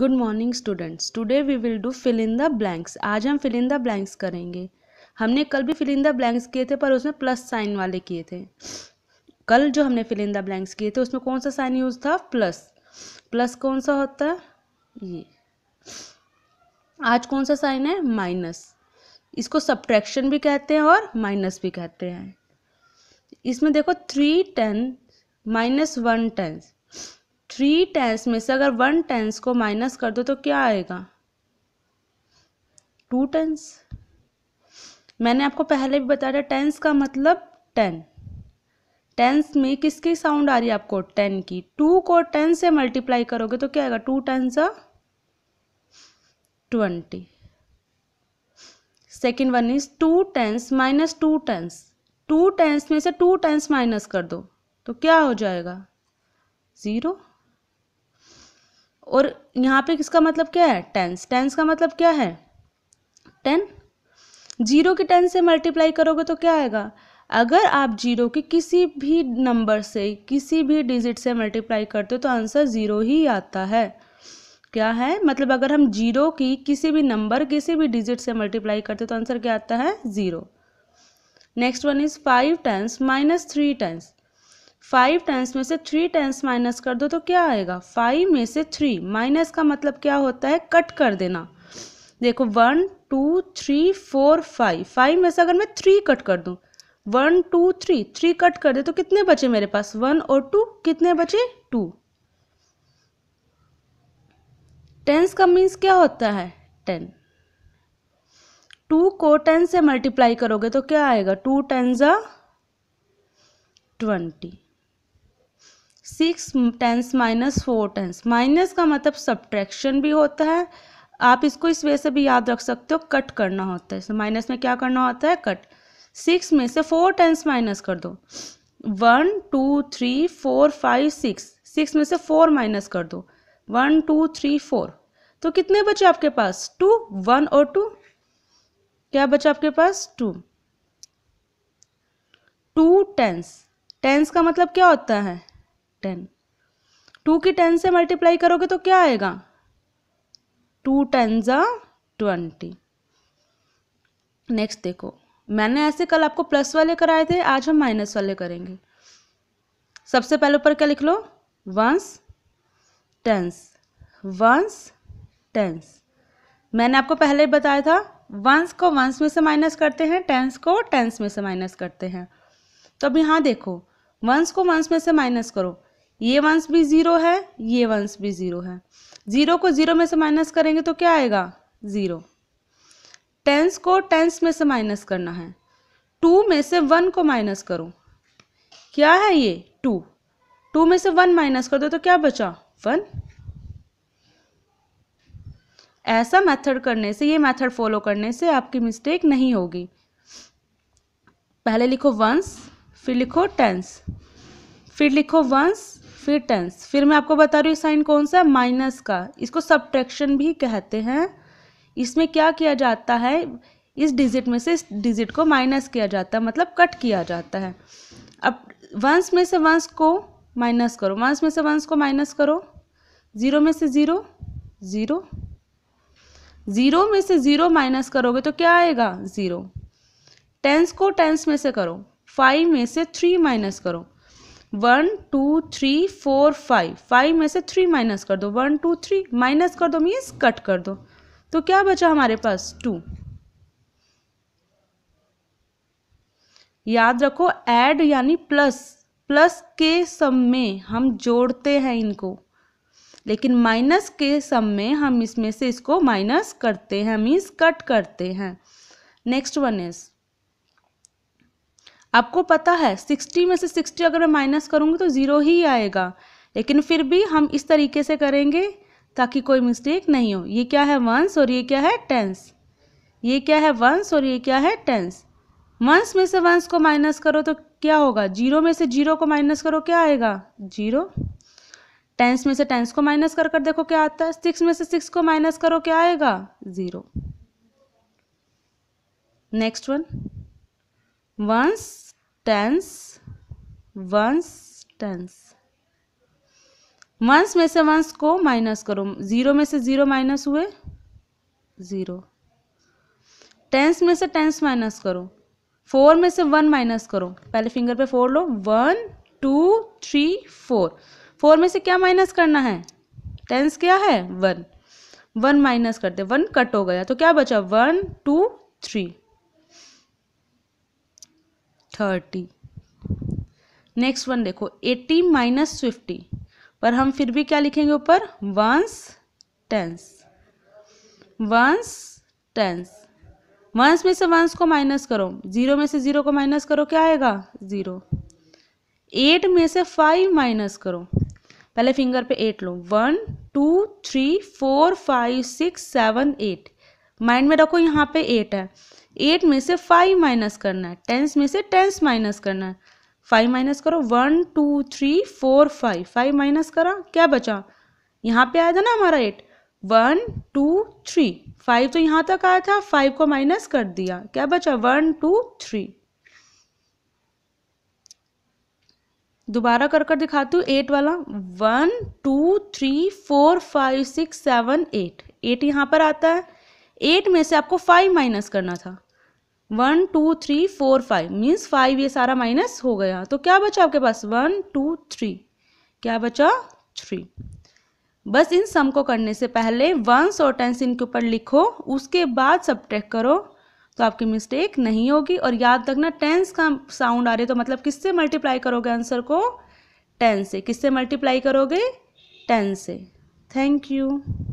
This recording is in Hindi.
good morning students today we will do fill in the blanks आज हम फिल इन द ब्लैंक्स करेंगे हमने कल भी फिल इन द ब्लैंक्स किए थे पर उसमें प्लस साइन वाले किए थे कल जो हमने फिल इन द ब्लैंक्स किए थे उसमें कौन सा साइन यूज था प्लस प्लस कौन सा होता है ये आज कौन सा साइन है माइनस इसको सब्ट्रैक्शन भी कहते हैं और माइनस भी कहते हैं इसमें देखो three ten minus one tens three tens में से अगर वन टेंस को माइनस कर दो तो क्या आएगा टू टेंस मैंने आपको पहले भी बताया था टेंस का मतलब टेन टेंस में किसकी साउंड आ रही है आपको टेन की टू को टेन से मल्टीप्लाई करोगे तो क्या आएगा two tens twenty second one is two tens minus two tens two tens में से टू टेंस माइनस कर दो तो क्या हो जाएगा ज़ीरो और यहाँ पे किसका मतलब क्या है टेंस टेंस का मतलब क्या है टेन जीरो के टेन से मल्टीप्लाई करोगे तो क्या आएगा अगर आप जीरो के किसी भी नंबर से किसी भी डिजिट से मल्टीप्लाई करते हो तो आंसर ज़ीरो ही आता है क्या है मतलब अगर हम जीरो की किसी भी नंबर किसी भी डिजिट से मल्टीप्लाई करते तो आंसर क्या आता है zero next one is five tens minus three tens five tens में से थ्री टेंस माइनस कर दो तो क्या आएगा फाइव में से थ्री माइनस का मतलब क्या होता है कट कर देना देखो one two three four five five में से अगर मैं थ्री कट कर दूँ one two three three cut कर दे तो कितने बचे मेरे पास वन और टू कितने बचे टू टेंस का मीन्स क्या होता है टेन टू को टेन से मल्टीप्लाई करोगे तो क्या आएगा टू टेन ज़ा twenty six tens minus four tens minus का मतलब सब्ट्रैक्शन भी होता है आप इसको इस वजह से भी याद रख सकते हो कट करना होता है माइनस में क्या करना होता है कट सिक्स में से फोर टेंस माइनस कर दो one two three four five six six में से फोर माइनस कर दो वन टू थ्री फोर तो कितने बचे आपके पास टू वन और टू क्या बचा आपके पास टू टू टेंस टेंस का मतलब क्या होता है टेन टू की टेन से मल्टीप्लाई करोगे तो क्या आएगा टू टेन ज़ा ट्वेंटी नेक्स्ट देखो मैंने ऐसे कल आपको प्लस वाले कराए थे आज हम माइनस वाले करेंगे सबसे पहले ऊपर क्या लिख लो वंस टेंस वंस टेंस मैंने आपको पहले ही बताया था वंस को वंस में से माइनस करते हैं टेंस को टेंस में से माइनस करते हैं तो अब यहाँ देखो वंस को वंस में से माइनस करो ये वंश भी ज़ीरो है ये वंश भी ज़ीरो है ज़ीरो को ज़ीरो में से माइनस करेंगे तो क्या आएगा ज़ीरो टेंस को टेंस में से माइनस करना है टू में से वन को माइनस करो क्या है ये टू टू में से वन माइनस कर दो तो क्या बचा वन ऐसा मेथड करने से ये मेथड फॉलो करने से आपकी मिस्टेक नहीं होगी पहले लिखो वंस फिर लिखो टेंस फिर लिखो वंस फिर टेंस फिर मैं आपको बता रही हूँ साइन कौन सा माइनस का इसको सब्ट्रैक्शन भी कहते हैं इसमें क्या किया जाता है इस डिजिट में से इस डिजिट को माइनस किया जाता है मतलब कट किया जाता है अब वंस में से वंस को माइनस करो वंस में से वंस को माइनस करो ज़ीरो में से ज़ीरो ज़ीरो ज़ीरो में से ज़ीरो माइनस करोगे तो क्या आएगा ज़ीरो टेंस को टेंस में से करो फाइव में से थ्री माइनस करो one two three four five five में से थ्री माइनस कर दो वन टू थ्री माइनस कर दो मीन्स कट कर दो तो क्या बचा हमारे पास टू याद रखो ऐड यानी प्लस प्लस के सम में हम जोड़ते हैं इनको लेकिन माइनस के सम में हम इसमें से इसको माइनस करते हैं मीन्स कट करते हैं नेक्स्ट वन इज़ आपको पता है सिक्सटी में से सिक्सटी अगर मैं माइनस करूँगी तो ज़ीरो ही आएगा लेकिन फिर भी हम इस तरीके से करेंगे ताकि कोई मिस्टेक नहीं हो ये क्या है वंस और ये क्या है टेंस ये क्या है वंस और ये क्या है टेंस वंस में से वंस को माइनस करो तो क्या होगा जीरो में से जीरो को माइनस करो क्या आएगा जीरो टेंस में से टेंस को माइनस कर कर देखो क्या आता है सिक्स में से सिक्स को माइनस करो क्या आएगा zero next one ones tens ones tens ones में से वंस को माइनस करो जीरो में से जीरो माइनस हुए जीरो टेंस में से टेंस माइनस करो फोर में से वन माइनस करो पहले फिंगर पे फोर लो one two three four four में से क्या माइनस करना है टेंस क्या है वन वन माइनस करते वन कट हो गया तो क्या बचा one two three thirty next one देखो एटी माइनस फिफ्टी पर हम फिर भी क्या लिखेंगे ऊपर ones tens ones tens ones में से वंस को माइनस करो जीरो में से जीरो को माइनस करो क्या आएगा जीरो एट में से फाइव माइनस करो पहले फिंगर पे एट लो one two three four five six seven eight mind में रखो यहाँ पे एट है एट में से फाइव माइनस करना है टेंस में से टेंस माइनस करना है फाइव माइनस करो one two three four five five minus करा क्या बचा यहाँ पे आया था ना हमारा eight one two three five तो यहाँ तक आया था फाइव को माइनस कर दिया क्या बचा वन टू थ्री दोबारा कर कर दिखाती हूँ एट वाला one two three four five six seven eight eight यहाँ पर आता है एट में से आपको फाइव माइनस करना था one two three four five means five ये सारा माइनस हो गया तो क्या बचा आपके पास वन टू थ्री क्या बचा थ्री बस इन सम को करने से पहले वंस और टेंस इनके ऊपर लिखो उसके बाद सब करो तो आपकी मिस्टेक नहीं होगी और याद रखना टेंस का साउंड आ रही है तो मतलब किससे मल्टीप्लाई करोगे आंसर को टेन से किससे मल्टीप्लाई करोगे टेन से थैंक यू